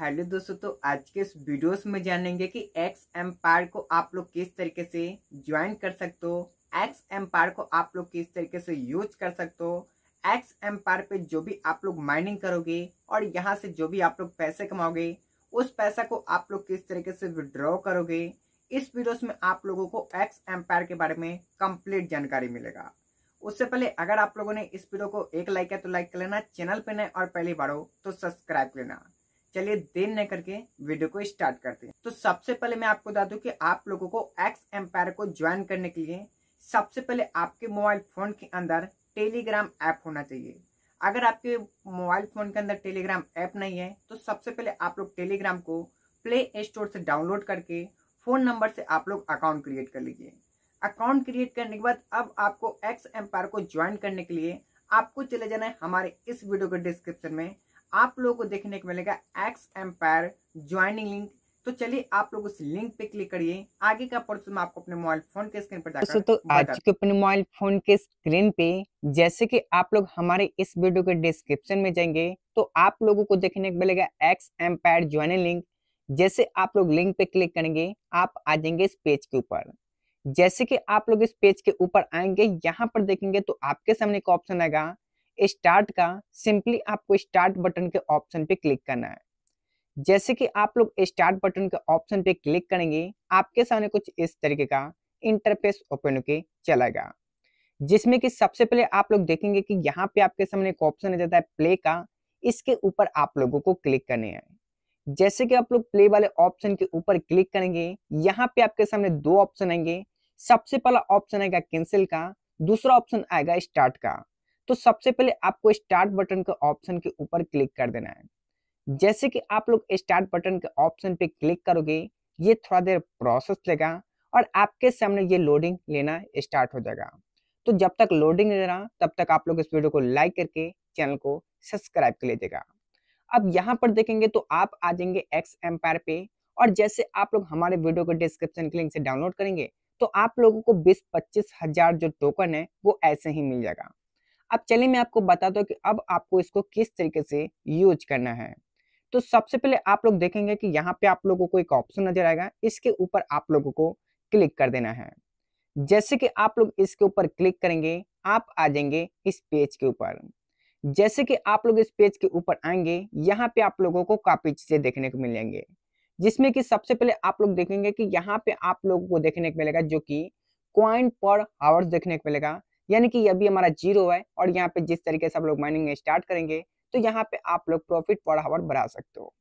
hello दोस्तों तो आज के इस वीडियोस में जानेंगे कि एक्स एम्पायर को आप लोग किस तरीके से ज्वाइन कर सकते हो एक्स एम्पायर को आप लोग किस तरीके से यूज कर सकते हो एक्स एम्पायर पे जो भी आप लोग माइनिंग करोगे और यहाँ से जो भी आप लोग पैसे कमाओगे उस पैसा को आप लोग किस तरीके से विड्रॉ करोगे इस वीडियोस में आप लोगों को एक्स एम्पायर के बारे में कंप्लीट जानकारी मिलेगा उससे पहले अगर आप लोगों ने इस वीडियो को एक लाइक है तो लाइक कर लेना चैनल पे नए और पहली बार हो तो सब्सक्राइब कर लेना चलिए देर न करके वीडियो को स्टार्ट करते हैं तो सबसे पहले मैं आपको बता दूं कि आप लोगों को एक्स एम्पायर को ज्वाइन करने के लिए सबसे पहले आपके मोबाइल फोन के अंदर टेलीग्राम ऐप होना चाहिए अगर आपके मोबाइल फोन के अंदर टेलीग्राम ऐप नहीं है तो सबसे पहले आप लोग टेलीग्राम को प्ले स्टोर से डाउनलोड करके फोन नंबर से आप लोग अकाउंट क्रिएट कर लीजिए अकाउंट क्रिएट करने के बाद अब आपको एक्स एम्पायर को ज्वाइन करने के लिए आपको चले जाना है हमारे इस वीडियो के डिस्क्रिप्शन में आप लोगों को देखने को मिलेगा एक्स एम्पायर ज्वाइनिंग लिंक तो चलिए आप लोग उस लिंक पे क्लिक करिए आगे का प्रोसेस मैं आपको अपने मोबाइल फोन के स्क्रीन पर दोस्तों तो आज के अपने मोबाइल फोन के स्क्रीन पे जैसे कि आप लोग हमारे इस वीडियो के डिस्क्रिप्शन में जाएंगे तो आप लोगों को देखने को मिलेगा एक्स एम्पायर ज्वाइनिंग लिंक जैसे आप लोग लिंक पे क्लिक करेंगे आप आ जाएंगे इस पेज के ऊपर जैसे कि आप लोग इस पेज के ऊपर आएंगे यहाँ पर देखेंगे तो आपके सामने एक ऑप्शन आएगा स्टार्ट का सिंपली आपको स्टार्ट बटन के ऑप्शन पे क्लिक करना है जैसे कि आप लोग स्टार्ट बटन के ऑप्शन पे क्लिक करेंगे आपके सामने कुछ इस तरीके का इंटरफेस ओपन होके चलेगा जिसमें कि सबसे पहले आप लोग देखेंगे कि यहाँ पे आपके सामने एक ऑप्शन आ जाता है प्ले का इसके ऊपर आप लोगों को क्लिक करने है जैसे कि आप लोग प्ले वाले ऑप्शन के ऊपर क्लिक करेंगे यहाँ पे आपके सामने दो ऑप्शन आएंगे सबसे पहला ऑप्शन आएगा कैंसिल का दूसरा ऑप्शन आएगा स्टार्ट का तो सबसे पहले आपको स्टार्ट बटन के ऑप्शन के ऊपर क्लिक कर देना है जैसे कि आप लोग स्टार्ट बटन के ऑप्शन पे क्लिक करोगे ये थोड़ा देर प्रोसेस लेगा और आपके सामने ये लोडिंग लेना स्टार्ट हो जाएगा तो जब तक लोडिंग ले रहा तब तक आप लोग इस वीडियो को लाइक करके चैनल को सब्सक्राइब कर लीजिएगा अब यहाँ पर देखेंगे तो आप आ जाएंगे एक्स एम्पायर पे और जैसे आप लोग हमारे वीडियो को डिस्क्रिप्शन के लिंक से डाउनलोड करेंगे तो आप लोगों को बीस पच्चीस हजार जो टोकन है वो ऐसे ही मिल जाएगा अब चलिए मैं आपको बताता हूँ कि अब आपको इसको किस तरीके से यूज करना है तो सबसे पहले आप लोग देखेंगे कि यहाँ पे आप लोगों को एक ऑप्शन नजर आएगा इसके ऊपर आप लोगों को क्लिक कर देना है जैसे कि आप लोग इसके ऊपर क्लिक करेंगे आप आ जाएंगे इस पेज के ऊपर जैसे कि आप लोग इस पेज के ऊपर आएंगे यहाँ पे आप लोगों को काफी चीजें देखने को मिल जाएंगे जिसमें कि सबसे पहले आप लोग देखेंगे कि यहाँ पे आप लोगों को देखने को मिलेगा जो कि क्वाइन पर आवर्स देखने को मिलेगा यानी कि ये भी हमारा जीरो है और यहाँ पे जिस तरीके से आप लोग माइनिंग स्टार्ट करेंगे तो यहाँ पे आप लोग प्रॉफिट पर आवर बढ़ा सकते हो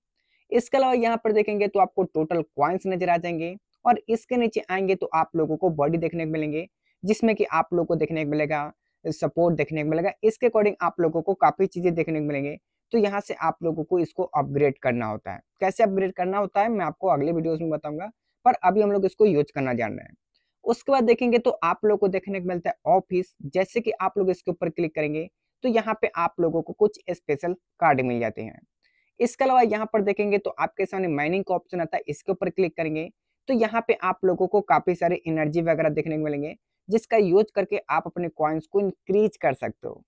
इसके अलावा यहाँ पर देखेंगे तो आपको टोटल क्वाइंस नजर आ जाएंगे और इसके नीचे आएंगे तो आप लोगों को बॉडी देखने को मिलेंगे जिसमें कि आप लोगों को देखने को मिलेगा सपोर्ट देखने को मिलेगा इसके अकॉर्डिंग आप लोगों को काफ़ी चीज़ें देखने को मिलेंगे तो यहाँ से आप लोगों को इसको अपग्रेड करना होता है कैसे अपग्रेड करना होता है मैं आपको अगले वीडियो में बताऊंगा पर अभी हम लोग इसको यूज करना जान रहे हैं उसके बाद देखेंगे तो आप लोग को देखने को मिलता है ऑफिस जैसे कि आप लोग इसके ऊपर क्लिक करेंगे तो यहाँ पे आप लोगों को कुछ स्पेशल कार्ड मिल जाते हैं इसके अलावा यहाँ पर देखेंगे तो आपके सामने माइनिंग का ऑप्शन आता है इसके ऊपर क्लिक करेंगे तो यहाँ पे आप लोगों को काफी सारे एनर्जी वगैरह देखने को मिलेंगे जिसका यूज करके आप अपने कॉइन्स को इंक्रीज कर सकते हो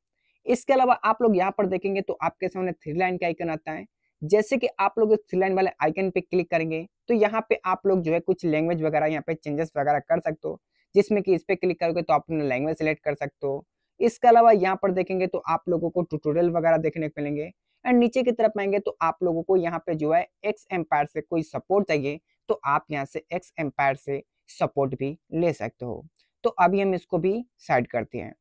इसके अलावा आप लोग यहाँ पर देखेंगे तो आपके सामने थ्री लाइन का आइकन आता है जैसे कि आप लोग इस थ्री लाइन वाले आइकन पे क्लिक करेंगे तो यहाँ पे आप लोग जो है कुछ लैंग्वेज वगैरह यहाँ पे चेंजेस वगैरह कर सकते हो जिसमें कि इस पर क्लिक करोगे तो आप अपना लैंग्वेज सेलेक्ट कर सकते हो इसके अलावा यहाँ पर देखेंगे तो आप लोगों को ट्यूटोरियल वगैरह देखने को मिलेंगे एंड नीचे की तरफ आएंगे तो आप लोगों को यहाँ पे जो है एक्स एम्पायर से कोई सपोर्ट चाहिए तो आप यहाँ से एक्स एम्पायर से सपोर्ट भी ले सकते हो तो अभी हम इसको भी साइड करते हैं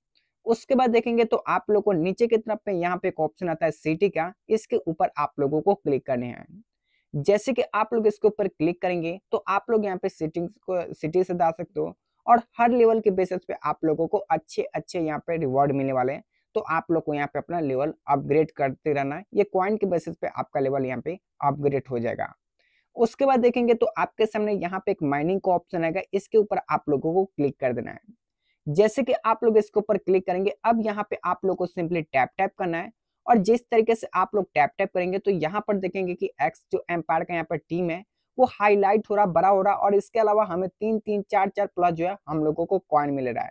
उसके बाद देखेंगे तो आप लोग को नीचे की तरफ पे यहाँ पे एक ऑप्शन आता है सिटी का इसके ऊपर आप लोगों को क्लिक करने हैं जैसे कि आप लोग इसके ऊपर क्लिक करेंगे तो आप लोग यहाँ पे सिटिंग को सिटी से डाल सकते हो और हर लेवल के बेसिस पे आप लोगों को अच्छे अच्छे यहाँ पे रिवॉर्ड मिलने वाले हैं तो आप लोग को यहाँ पे अपना लेवल अपग्रेड करते रहना है ये क्वाइंट के बेसिस पे आपका लेवल यहाँ पे अपग्रेड हो जाएगा उसके बाद देखेंगे तो आपके सामने यहाँ पे एक माइनिंग का ऑप्शन आएगा इसके ऊपर आप लोगों को क्लिक कर देना है जैसे कि आप लोग इसके ऊपर क्लिक करेंगे अब यहाँ पे आप लोग को सिंपली टैप टैप करना है और जिस तरीके से आप लोग टैप टैप करेंगे तो यहाँ पर देखेंगे कि एक्स जो एम्पायर का यहाँ पर टीम है वो हाईलाइट हो रहा बड़ा हो रहा और इसके अलावा हमें तीन तीन चार चार प्लस जो है हम लोगों को कॉइन मिल रहा है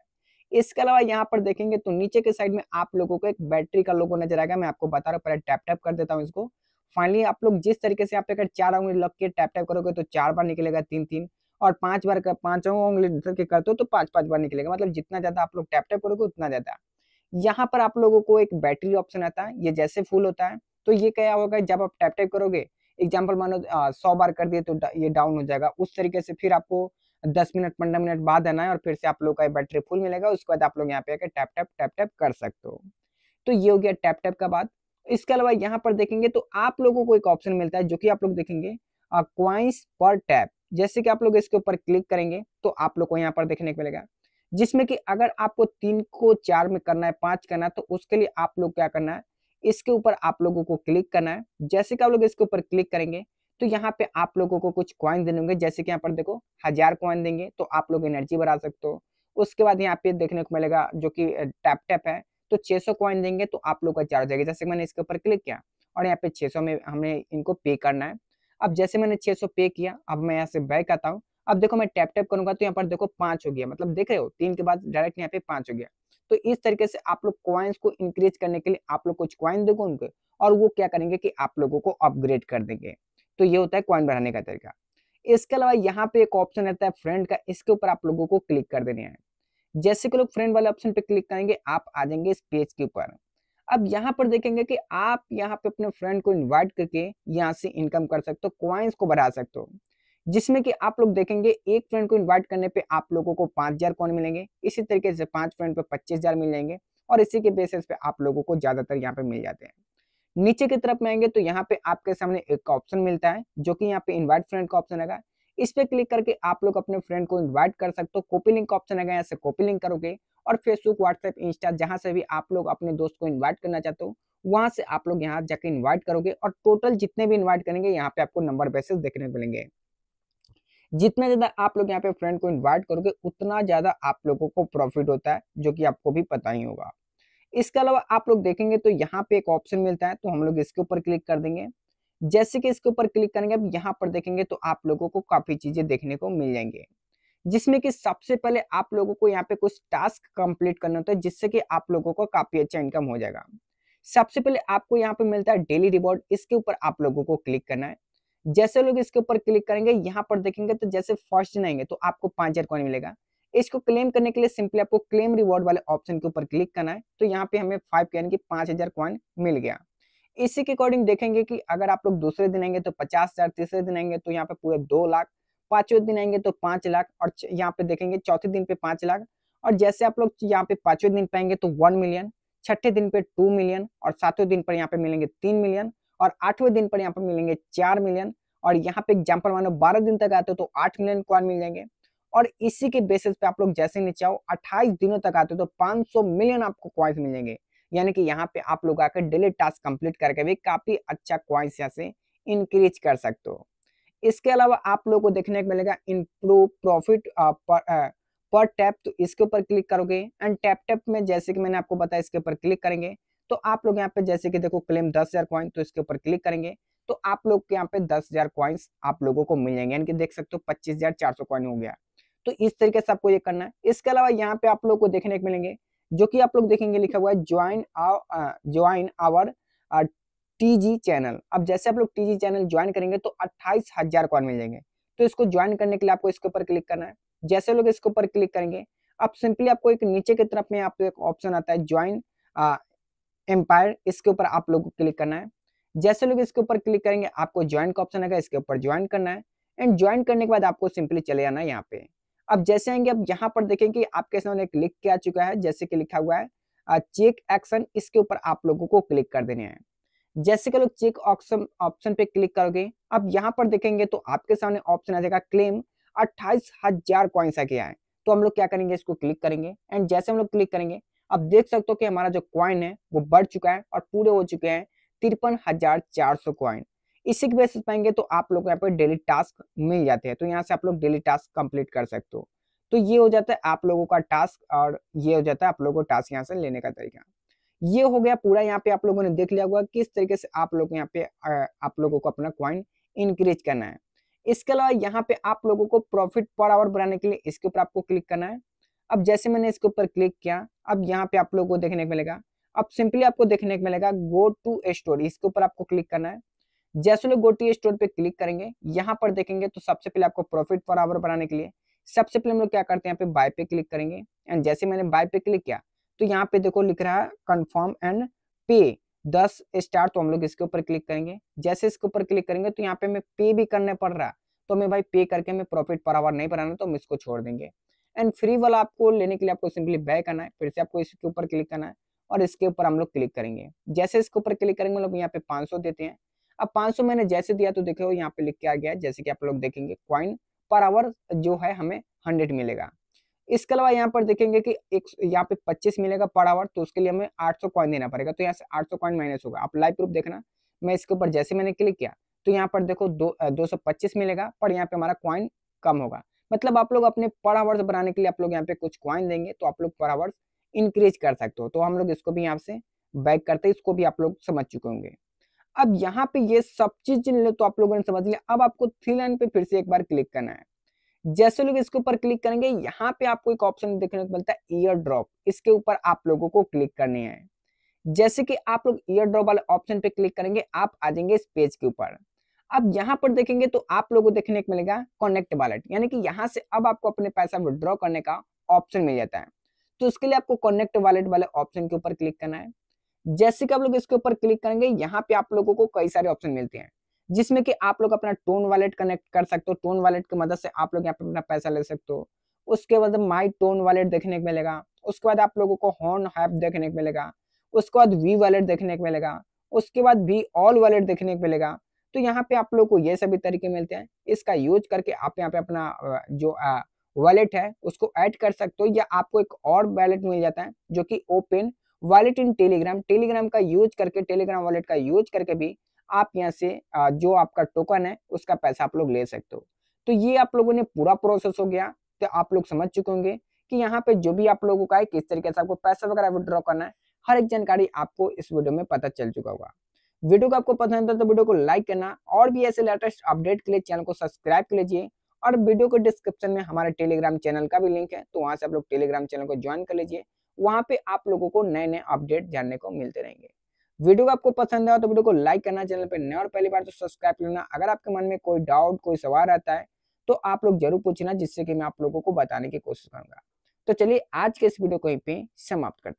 इसके अलावा यहाँ पर देखेंगे तो नीचे के साइड में आप लोगों को एक बैटरी का लोगो नजर आएगा मैं आपको बता रहा हूँ पहले टैप टैप कर देता हूँ इसको फाइनली आप लोग जिस तरीके से आप अगर चार उंगली लग के टैप टैप करोगे तो चार बार निकलेगा तीन तीन और पांच बार कर पांचों उंगली करके करते हो तो पांच पांच बार निकलेगा मतलब जितना ज्यादा आप लोग टैप टैप करोगे उतना ज्यादा यहाँ पर आप लोगों को एक बैटरी ऑप्शन आता है ये जैसे फुल होता है तो ये क्या होगा जब आप टैप टैप करोगे एग्जाम्पल मानो सौ बार कर दिए तो ये डाउन हो जाएगा उस तरीके से फिर आपको दस मिनट पंद्रह मिनट बाद आना है और फिर से आप लोग का बैटरी फुल मिलेगा उसके बाद आप लोग यहाँ पे आकर टैप टैप टैप टैप कर सकते हो तो ये हो गया टैप टैप का बात इसके अलावा यहाँ पर देखेंगे तो आप लोगों को एक ऑप्शन मिलता है जो कि आप लोग देखेंगे क्वाइंस पर टैप जैसे कि आप लोग इसके ऊपर क्लिक करेंगे तो आप लोग को यहाँ पर देखने को मिलेगा जिसमें कि अगर आपको तीन को चार में करना है पांच करना है तो उसके लिए आप लोग क्या करना है इसके ऊपर आप लोगों को क्लिक करना है जैसे कि आप लोग इसके ऊपर क्लिक करेंगे तो यहाँ पे आप लोगों को कुछ क्वाइन देने होंगे जैसे कि यहाँ पर देखो हजार क्वाइन देंगे तो आप लोग एनर्जी बढ़ा सकते हो उसके बाद यहाँ पे देखने को मिलेगा जो कि टैप टैप है तो 600 सौ क्वाइन देंगे तो आप लोग का चार्ज आएगा जैसे मैंने इसके ऊपर क्लिक किया और यहाँ पे 600 में हमें इनको पे करना है अब जैसे मैंने छह पे किया अब मैं यहाँ से बैक आता हूँ अब देखो मैं टैप टैप करूंगा तो यहाँ पर देखो पांच हो गया मतलब देख रहे हो तीन के बाद डायरेक्ट यहाँ पे पांच हो गया तो इस तरीके से आप लोग क्वाइंस को इंक्रीज करने के लिए आप लोग कुछ क्वाइन देखो उनको और वो क्या करेंगे कि आप लोगों को अपग्रेड कर देंगे तो ये होता है क्वाइन बढ़ाने का तरीका इसके अलावा यहाँ पे एक ऑप्शन रहता है फ्रेंड का इसके ऊपर आप लोगों को क्लिक कर देना है जैसे कि लोग फ्रेंड वाले ऑप्शन पे क्लिक करेंगे आप आ जाएंगे इस पेज के ऊपर अब यहाँ पर देखेंगे कि आप यहाँ पे अपने फ्रेंड को इनवाइट करके यहाँ से इनकम कर सकते हो क्वाइंस को बढ़ा सकते हो जिसमें कि आप लोग देखेंगे एक फ्रेंड को इनवाइट करने पे आप लोगों को पाँच हजार कौन मिलेंगे इसी तरीके से पांच फ्रेंड पे पच्चीस हजार मिल जाएंगे और इसी के बेसिस पे आप लोगों को ज्यादातर यहाँ पे मिल जाते हैं नीचे की तरफ में आएंगे तो यहाँ पे आपके सामने एक ऑप्शन मिलता है जो कि यहाँ पे इन्वाइट फ्रेंड का ऑप्शन आएगा इस पर क्लिक करके आप लोग अपने फ्रेंड को इन्वाइट कर सकते हो कॉपी लिंक का ऑप्शन है यहाँ से कॉपी लिंक करोगे और फेसबुक व्हाट्सएप इंस्टा जहाँ से भी आप लोग अपने दोस्त को इन्वाइट करना चाहते हो वहाँ से आप लोग यहाँ जाके इन्वाइट करोगे और टोटल जितने भी इन्वाइट करेंगे यहाँ पे आपको नंबर बेसिस देखने को मिलेंगे जितना ज्यादा आप लोग यहाँ पे फ्रेंड को इन्वाइट करोगे उतना ज्यादा आप लोगों को प्रॉफिट होता है जो कि आपको भी पता ही होगा इसके अलावा आप लोग देखेंगे तो यहाँ पे एक ऑप्शन मिलता है तो हम लोग इसके ऊपर क्लिक कर देंगे जैसे कि इसके ऊपर क्लिक करेंगे अब यहाँ पर देखेंगे तो आप लोगों को काफी चीजें देखने को मिल जाएंगे जिसमें कि सबसे पहले आप लोगों को यहाँ पे कुछ टास्क कंप्लीट करना होता है जिससे कि आप लोगों को काफी अच्छा इनकम हो जाएगा सबसे पहले आपको यहाँ पे मिलता है डेली रिवॉर्ड इसके ऊपर आप लोगों को क्लिक करना है जैसे लोग इसके ऊपर क्लिक करेंगे यहाँ पर देखेंगे तो जैसे फर्स्ट आएंगे तो आपको पांच हजार कॉइन मिलेगा इसको क्लेम करने के लिए सिंपली आपको क्लेम रिवॉर्ड वाले ऑप्शन के ऊपर क्लिक करना है तो यहाँ पे हमें फाइव यानी कि पांच हजार कॉइन मिल गया इसी के अकॉर्डिंग देखेंगे कि अगर आप लोग दूसरे दिन आएंगे तो पचास हजार तीसरे दिन आएंगे तो यहाँ पे पूरे दो लाख पांचवें दिन आएंगे तो पांच लाख और यहाँ पे देखेंगे चौथे दिन पे पांच लाख और जैसे आप लोग यहाँ पे पांचवें दिन पाएंगे तो वन मिलियन छठे दिन पे टू मिलियन और सातवें दिन पर यहाँ पे मिलेंगे तीन मिलियन और आठवें दिन पर यहाँ पे मिलेंगे चार मिलियन और यहाँ पे एग्जाम्पल मानो बारह दिन तक आते हो तो आठ मिलियन कॉइन मिल जाएंगे और इसी के बेसिस पे आप लोग जैसे नीचे आओ अट्ठाईस दिनों तक आते हो तो सौ मिलियन आपको क्वाइंस मिल जाएंगे यानी कि यहाँ पे आप लोग आकर डेली टास्क कंप्लीट करके भी काफ़ी अच्छा क्वाइंस यहाँ से इंक्रीज कर सकते हो इसके अलावा आप लोग को देखने को मिलेगा इम्प्रूव प्रॉफिट पर पर टैप तो इसके ऊपर क्लिक करोगे एंड टैप टैप में जैसे कि मैंने आपको बताया इसके ऊपर क्लिक करेंगे तो आप लोग यहाँ पे जैसे कि देखो क्लेम दस हजार क्वाइन तो इसके ऊपर क्लिक करेंगे तो आप लोग के यहाँ पे दस हजार क्वाइंस आप लोगों को मिल जाएंगे यानी कि देख सकते हो पच्चीस हजार चार सौ क्वाइन हो गया तो इस तरीके से आपको ये करना है इसके अलावा यहाँ पे आप लोग को देखने को मिलेंगे जो कि आप लोग देखेंगे लिखा हुआ है join join our TG channel अब जैसे आप लोग टीजी चैनल ज्वाइन करेंगे तो अट्ठाईस हजार कॉइन मिल जाएंगे तो इसको ज्वाइन करने के लिए आपको इसके ऊपर क्लिक करना है जैसे लोग इसके ऊपर क्लिक करेंगे अब सिंपली आपको एक नीचे की तरफ में आपको एक ऑप्शन आता है ज्वाइन एम्पायर uh, इसके ऊपर आप लोग को क्लिक करना है जैसे लोग इसके ऊपर क्लिक करेंगे आपको ज्वाइन का ऑप्शन आएगा इसके ऊपर ज्वाइन करना है एंड ज्वाइन करने के बाद आपको सिंपली चले आना है यहाँ पे अब जैसे आएंगे अब यहाँ पर देखें कि आपके सामने एक लिख के आ चुका है जैसे कि लिखा हुआ है चेक एक्शन इसके ऊपर आप लोगों को क्लिक कर देने हैं जैसे कि लोग चेक ऑप्शन ऑप्शन पे क्लिक करोगे अब यहाँ पर देखेंगे तो आपके सामने ऑप्शन आ जाएगा क्लेम अट्ठाईस हजार कॉइन्स आ गया है तो हम लोग क्या करेंगे इसको क्लिक करेंगे एंड जैसे हम लोग क्लिक करेंगे अब देख सकते हो कि हमारा जो कॉइन है वो बढ़ चुका है और पूरे हो चुके हैं तिरपन हजार चार सौ कॉइन इसी के बेसिस पाएंगे तो आप लोग यहाँ पे डेली टास्क मिल जाते हैं तो यहाँ से आप लोग डेली टास्क कंप्लीट कर सकते हो तो ये हो जाता है आप लोगों का टास्क और ये हो जाता है आप लोगों को टास्क यहाँ से लेने का तरीका ये हो गया पूरा यहाँ पे आप लोगों ने देख लिया होगा किस तरीके से आप लोग यहाँ पे आप लोगों को अपना क्वाइन इंक्रीज करना है इसके अलावा यहाँ पे आप लोगों को प्रॉफिट पर आवर बनाने के लिए इसके ऊपर आपको क्लिक करना है अब जैसे मैंने इसके ऊपर क्लिक किया अब यहाँ पे आप लोगों को देखने को मिलेगा अब सिंपली आपको देखने को मिलेगा गो टू स्टोर इसके ऊपर आपको क्लिक करना है जैसे लोग गोटी स्टोर पे क्लिक करेंगे यहाँ पर देखेंगे तो सबसे पहले आपको प्रॉफिट पर आवर बनाने के लिए सबसे पहले हम लोग क्या करते हैं यहाँ पे बाय पे क्लिक करेंगे एंड जैसे मैंने बाय पे क्लिक किया तो यहाँ पे देखो लिख रहा है कन्फर्म एंड पे दस स्टार तो हम लोग इसके ऊपर क्लिक करेंगे जैसे इसके ऊपर क्लिक करेंगे तो यहाँ पे हमें पे भी करने पड़ रहा तो हमें भाई पे करके हमें प्रॉफिट पर आवर नहीं बनाना तो हम इसको छोड़ देंगे एंड फ्री वाला आपको लेने के लिए आपको सिंपली बैक करना है फिर से आपको इसके ऊपर क्लिक करना है और इसके ऊपर हम लोग क्लिक करेंगे जैसे इसके ऊपर क्लिक करेंगे हम लोग यहाँ पे 500 देते हैं अब 500 मैंने जैसे दिया तो देखो यहाँ पे लिख के आ गया है जैसे कि आप लोग देखेंगे क्वाइन पर आवर जो है हमें हंड्रेड मिलेगा इसके अलावा यहाँ पर देखेंगे कि एक यहाँ पे 25 मिलेगा पर आवर तो उसके लिए हमें 800 क्वाइन देना पड़ेगा तो यहाँ से 800 क्वाइन माइनस होगा आप लाइव प्रूफ देखना मैं इसके ऊपर जैसे मैंने क्लिक किया तो यहाँ पर देखो दो दो मिलेगा पर यहाँ पे हमारा क्वाइन कम होगा मतलब आप लोग अपने पर आवर्स बनाने के लिए आप लोग यहाँ पे कुछ क्वाइन देंगे तो आप लोग पर आवर्स इंक्रीज कर सकते हो तो हम लोग इसको भी यहाँ से बैक करते इसको भी आप लोग समझ चुके होंगे अब यहाँ पे ये सब चीज जिन ले तो आप लोगों ने समझ लिया अब आपको थ्री लाइन पे फिर से एक बार क्लिक करना है जैसे लोग इसके ऊपर क्लिक करेंगे यहाँ पे आपको एक ऑप्शन देखने को मिलता है ईयर ड्रॉप इसके ऊपर आप लोगों को क्लिक करने है जैसे कि आप लोग ईयर ड्रॉप वाले ऑप्शन पे क्लिक करेंगे आप आ जाएंगे इस पेज के ऊपर अब यहाँ पर देखेंगे तो आप लोगों को देखने को मिलेगा कॉनेक्ट वॉलेट यानी कि यहाँ से अब आपको अपने पैसा विड्रॉ करने का ऑप्शन मिल जाता है तो उसके लिए आपको कॉनेक्ट वॉलेट वाले ऑप्शन के ऊपर क्लिक करना है जैसे कि आप लोग इसके ऊपर क्लिक करेंगे यहाँ पे आप लोगों को कई सारे ऑप्शन मिलते हैं जिसमें कि आप लोग अपना टोन वॉलेट कनेक्ट कर सकते हो टोन वॉलेट की मदद से आप लोग यहाँ पे अपना पैसा ले सकते हो उसके बाद माई टोन वॉलेट देखने को मिलेगा उसके बाद आप लोगों को हॉर्न हैप देखने को मिलेगा उसके बाद वी वॉलेट देखने को मिलेगा उसके बाद वी ऑल वॉलेट देखने को मिलेगा तो यहाँ पे आप लोग को ये सभी तरीके मिलते हैं इसका यूज करके आप यहाँ पे अपना जो वॉलेट है उसको ऐड कर सकते हो या आपको एक और वॉलेट मिल जाता है जो कि open wallet in Telegram Telegram का यूज करके टेलीग्राम वॉलेट का यूज करके भी आप यहाँ से जो आपका टोकन है उसका पैसा आप लोग ले सकते हो तो ये आप लोगों ने पूरा प्रोसेस हो गया तो आप लोग समझ चुके होंगे कि यहाँ पे जो भी आप लोगों का है किस तरीके से आपको पैसा वगैरह विद्रॉ करना है हर एक जानकारी आपको इस वीडियो में पता चल चुका होगा वीडियो तो को आपको पसंद है तो वीडियो को लाइक करना और भी ऐसे लेटेस्ट अपडेट के लिए चैनल को सब्सक्राइब कर लीजिए और वीडियो के डिस्क्रिप्शन में हमारे टेलीग्राम चैनल का भी लिंक है तो वहां से आप लोग टेलीग्राम चैनल को ज्वाइन कर लीजिए वहां पे आप लोगों को नए नए अपडेट जानने को मिलते रहेंगे वीडियो आपको पसंद आया तो वीडियो को लाइक करना चैनल पर नए और पहली बार तो सब्सक्राइब करना अगर आपके मन में कोई डाउट कोई सवाल आता है तो आप लोग जरूर पूछना जिससे कि मैं आप लोगों को बताने की कोशिश करूंगा तो चलिए आज के इस वीडियो को यहीं पे समाप्त करते